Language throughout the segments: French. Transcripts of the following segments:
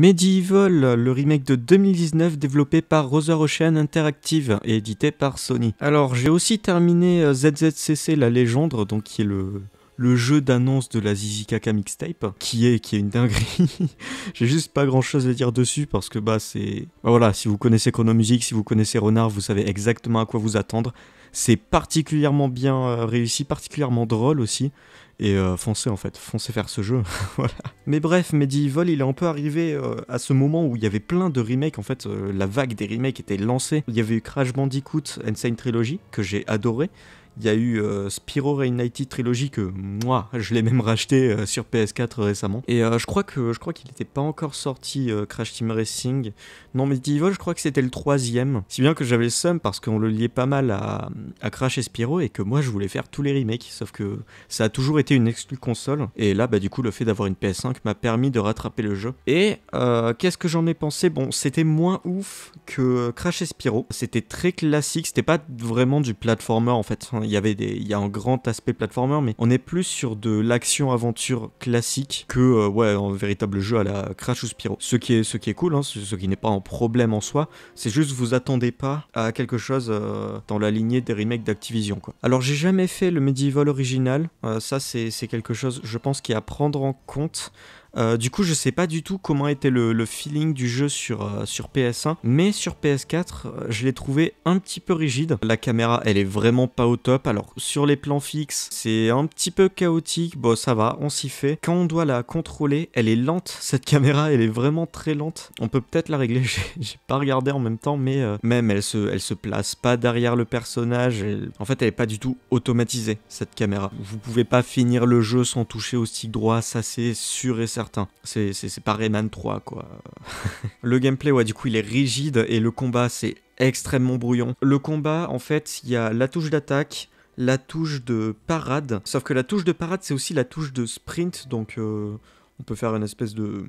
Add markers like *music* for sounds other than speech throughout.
Medieval, le remake de 2019 développé par Rother Ocean Interactive et édité par Sony. Alors j'ai aussi terminé euh, ZZCC La Légende, donc qui est le le jeu d'annonce de la Zizi Kaka mixtape, qui est, qui est une dinguerie. *laughs* J'ai juste pas grand chose à dire dessus parce que bah c'est. Bah, voilà, si vous connaissez Chrono Music, si vous connaissez Renard, vous savez exactement à quoi vous attendre. C'est particulièrement bien euh, réussi, particulièrement drôle aussi. Et euh, foncez en fait, foncez faire ce jeu. *laughs* voilà. Mais bref, Medieval, il est un peu arrivé euh, à ce moment où il y avait plein de remakes. En fait, la vague des remakes était lancée. Il y avait eu Crash Bandicoot, Ensign Trilogy, que j'ai adoré. Il y a eu euh, Spyro Reignited Trilogy que moi, je l'ai même racheté euh, sur PS4 récemment. Et euh, je crois que je crois qu'il n'était pas encore sorti Crash Team Racing. Non, mais Divol, je crois que c'était le troisième. Si bien que j'avais le seum parce qu'on le liait pas mal à, à, Crash et Spyro et que moi, je voulais faire tous les remakes. Sauf que ça a toujours été une exclue console. Et là, bah du coup, le fait d'avoir une PS5 m'a permis de rattraper le jeu. Et qu'est-ce que j'en ai pensé Bon, c'était moins ouf que Crash et Spyro. C'était très classique. C'était pas vraiment du platformer en fait. Il y avait des, il a un grand aspect platformer, mais on est plus sur de l'action-aventure classique que euh, ouais, un véritable jeu à la Crash ou Spyro. Ce qui est, ce qui est cool, hein, ce, qui n'est pas un problème en soi, c'est juste vous attendez pas à quelque chose euh, dans la lignée des remakes d'Activision. Quoi. Alors j'ai jamais fait le Medieval original, euh, ça c'est, quelque chose, je pense, qui est à prendre en compte. du coup, je sais pas du tout comment était le, feeling du jeu sur, sur PS1, mais sur PS4, je l'ai trouvé un petit peu rigide. La caméra, elle est vraiment pas au top. Alors sur les plans fixes, c'est un petit peu chaotique, bon ça va, on s'y fait. Quand on doit la contrôler, elle est lente, *laughs* cette caméra, elle est vraiment très lente. On peut peut-être la régler, *laughs* j'ai pas regardé en même temps, mais euh, même elle se, elle se place pas derrière le personnage, en fait elle est pas du tout automatisée, cette caméra. Vous pouvez pas finir le jeu sans toucher au stick droit, ça c'est sûr et certain. C'est pas Rayman 3 quoi. *laughs* le gameplay ouais du coup il est rigide et le combat c'est extrêmement bruyant. Le combat, en fait, il y a la touche d'attaque, la touche de parade, sauf que la touche de parade, c'est aussi la touche de sprint, donc euh, on peut faire une espèce de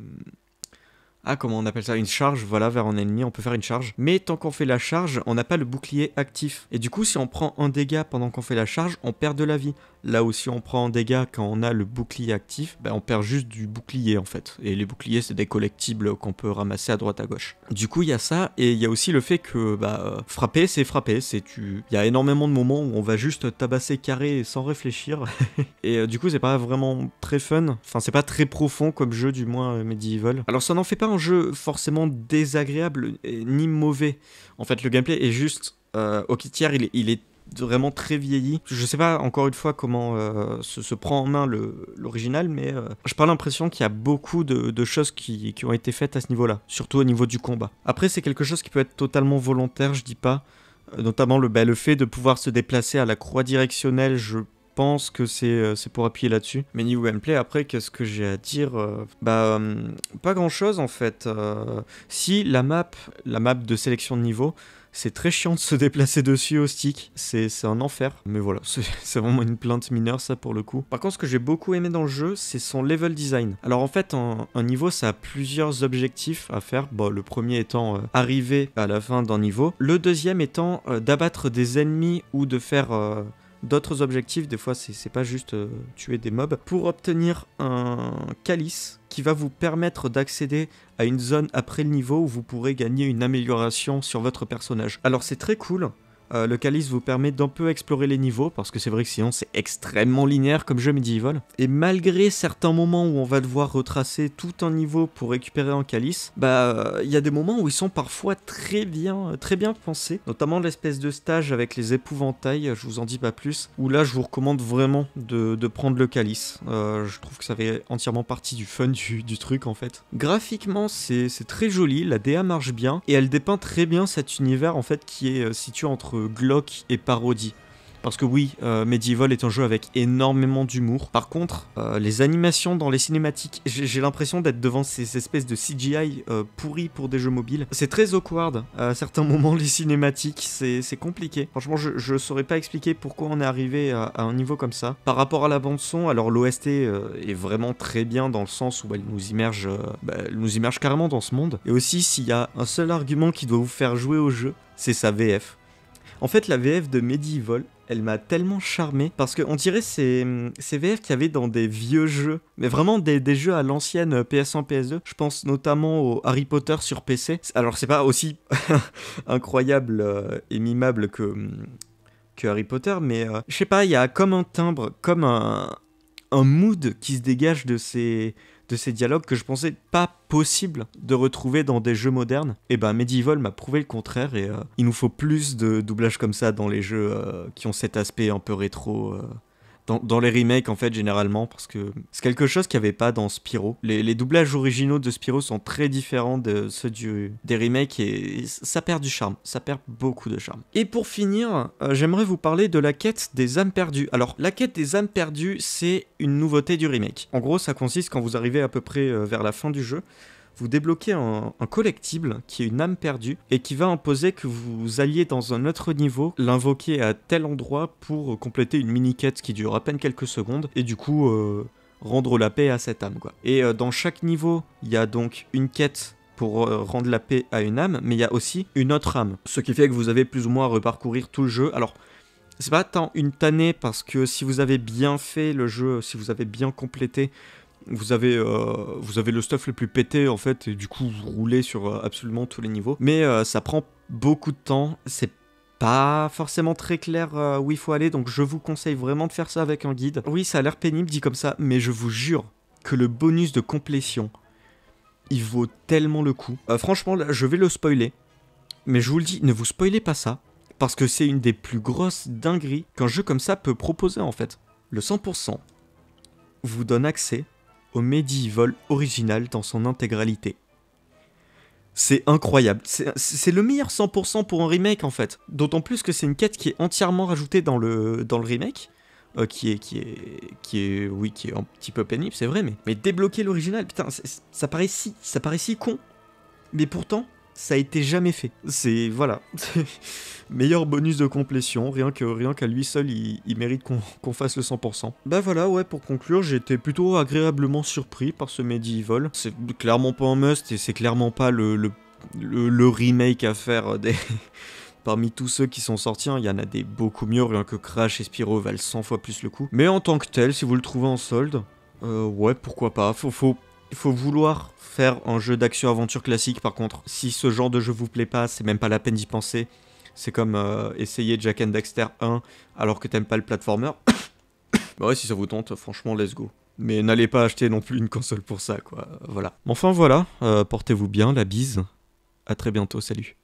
ah comment on appelle ça une charge voilà vers un ennemi on peut faire une charge mais tant qu'on fait la charge on n'a pas le bouclier actif et du coup si on prend un dégât pendant qu'on fait la charge on perd de la vie là aussi on prend un dégât quand on a le bouclier actif ben on perd juste du bouclier en fait et les boucliers c'est des collectibles qu'on peut ramasser à droite à gauche du coup il y a ça et il y a aussi le fait que bah euh, frapper c'est frapper c'est tu il y a énormément de moments où on va juste tabasser carré sans réfléchir *laughs* et euh, du coup c'est pas vraiment très fun enfin c'est pas très profond comme jeu du moins euh, medieval alors ça n'en fait pas un jeu forcément désagréable ni mauvais. En fait, le gameplay est juste. Euh, au tiers, il, est vraiment très vieilli. Je sais pas encore une fois comment euh, se, prend en main l'original, mais euh, je parle l'impression qu'il y a beaucoup de, choses qui, ont été faites à ce niveau-là, surtout au niveau du combat. Après, c'est quelque chose qui peut être totalement volontaire, je dis pas. Euh, notamment le, bah, le fait de pouvoir se déplacer à la croix directionnelle, je pense que euh, c'est pour appuyer là-dessus. Mais niveau gameplay, après, qu'est-ce que j'ai à dire euh, Bah, euh, pas grand-chose en fait. si la map, la map de sélection de niveau, c'est très chiant de se *laughs* déplacer dessus au stick, c'est un enfer. Mais voilà, *laughs* c'est vraiment une plainte mineure ça pour le coup. Par contre, ce que j'ai beaucoup aimé dans le jeu, c'est son level design. Alors en fait, un, niveau, ça a plusieurs objectifs à faire. Bon, le premier étant arriver à la fin d'un niveau. Le deuxième étant d'abattre des ennemis ou de faire d'autres objectifs. Des fois, c'est pas juste euh, tuer des mobs. Pour obtenir un calice qui va vous permettre d'accéder à une zone après le niveau où vous pourrez gagner une amélioration sur votre personnage. Alors, c'est très cool. Euh, le calice vous permet d'un peu explorer les niveaux, parce que c'est vrai que sinon c'est extrêmement linéaire comme jeu médiéval. Et malgré certains moments où on va devoir retracer tout un niveau pour récupérer un calice, bah euh, il y a des moments où ils sont parfois très bien, euh, très bien pensés, notamment l'espèce de stage avec les épouvantails, je vous en dis pas plus, où là je vous recommande vraiment de, prendre le calice. je trouve que ça fait entièrement partie du fun du truc en fait. Graphiquement c'est très joli, la DA marche bien, et elle dépeint très bien cet univers en fait qui est situé entre euh, Glock et parodie. Parce que oui, euh, Medieval est un jeu avec énormément d'humour. Par contre, euh, les animations dans les cinématiques, j'ai l'impression d'être devant ces espèces de CGI pourris pour des jeux mobiles. C'est très awkward. À certains *laughs* moments, les cinématiques, c'est compliqué. Franchement, je, ne saurais pas expliquer pourquoi on est arrivé à, un niveau comme ça. Par rapport à la bande son, alors l'OST est vraiment très bien dans le sens où elle nous immerge, bah, elle nous immerge carrément dans ce monde. Et aussi, s'il y a un seul argument qui doit vous faire jouer au jeu, c'est sa VF. En fait, la VF de Medieval, elle m'a tellement charmé parce qu'on dirait ces, ces VF qu'il y avait dans des vieux jeux, mais vraiment des, jeux à l'ancienne PS1, euh, PS2. Je pense notamment au Harry Potter sur PC. Alors, c'est pas aussi *laughs* incroyable euh, et mimable que, mm, que Harry Potter, mais euh, je sais pas, il y a comme un timbre, comme un, un mood qui se dégage de ces de ces dialogues que je pensais pas possible de retrouver dans des jeux modernes. Et eh ben Medieval m'a prouvé le contraire et euh, il nous faut plus de doublage comme ça dans les jeux euh, qui ont cet aspect un peu rétro. Euh, dans, les remakes en fait généralement parce que c'est quelque chose qu'il n'y avait pas dans Spyro. Les, doublages originaux de Spyro sont très différents de ceux du, des remakes et, ça perd du charme, ça perd beaucoup de charme. Et pour finir, euh, j'aimerais vous parler de la quête des âmes perdues. Alors la quête des âmes perdues c'est une nouveauté du remake. En gros ça consiste quand vous arrivez à peu près euh, vers la fin du jeu, vous débloquez un, collectible qui est une âme perdue et qui va imposer que vous alliez dans un autre niveau, l'invoquer à tel endroit pour compléter une mini-quête qui dure à peine quelques secondes et du coup euh, rendre la paix à cette âme. Quoi. Et euh, dans chaque niveau, il y a donc une quête pour euh, rendre la paix à une âme, mais il y a aussi une autre âme. Ce qui fait que vous avez plus ou moins à reparcourir tout le jeu. Alors, c'est pas tant une tannée parce que si vous avez bien fait le jeu, si vous avez bien complété, euh, vous avez, le stuff le plus pété en fait, et du coup vous roulez sur euh, absolument tous les niveaux. Mais euh, ça prend beaucoup de temps, c'est pas forcément très clair où il faut aller, donc je vous conseille vraiment de faire ça avec un guide. Oui, ça a l'air pénible dit comme ça, mais je vous jure que le bonus de complétion, il vaut tellement le coup. franchement, je vais le spoiler, mais je vous le dis, ne vous spoilez pas ça, parce que c'est une des plus grosses dingueries qu'un jeu comme ça peut proposer en fait. Le 100% vous donne accès au Medieval original dans son intégralité. C'est incroyable. C'est le meilleur 100% pour un remake en fait. D'autant plus que c'est une quête qui est entièrement rajoutée dans le, dans le remake. Euh, qui est qui est qui est oui qui est un petit peu pénible c'est vrai mais mais débloquer l'original putain ça paraît si ça paraît si con mais pourtant ça a été jamais fait. C'est voilà, *laughs* meilleur bonus de complétion, rien que rien qu'à lui seul, il, mérite qu'on fasse le 100%. Bah voilà, ouais, pour conclure, j'étais plutôt agréablement surpris par ce Medieval. C'est clairement pas un must et c'est clairement pas le, le, le, remake à faire *laughs* des Parmi tous ceux qui sont sortis, hein. il y en a des beaucoup mieux, rien que Crash et Spyro valent 100 fois plus le coup. Mais en tant que tel, si vous le trouvez en solde, euh, ouais, pourquoi pas, faut il faut vouloir faire un jeu d'action-aventure classique par contre. Si ce genre de jeu vous plaît pas, c'est même pas la peine d'y penser. C'est comme euh, essayer Jack and Dexter 1 alors que t'aimes pas le platformer. *coughs* bah ouais, si ça vous tente, franchement, let's go. Mais n'allez pas acheter non plus une console pour ça, quoi. Voilà. Enfin voilà, euh, portez-vous bien, la bise. À très bientôt, salut.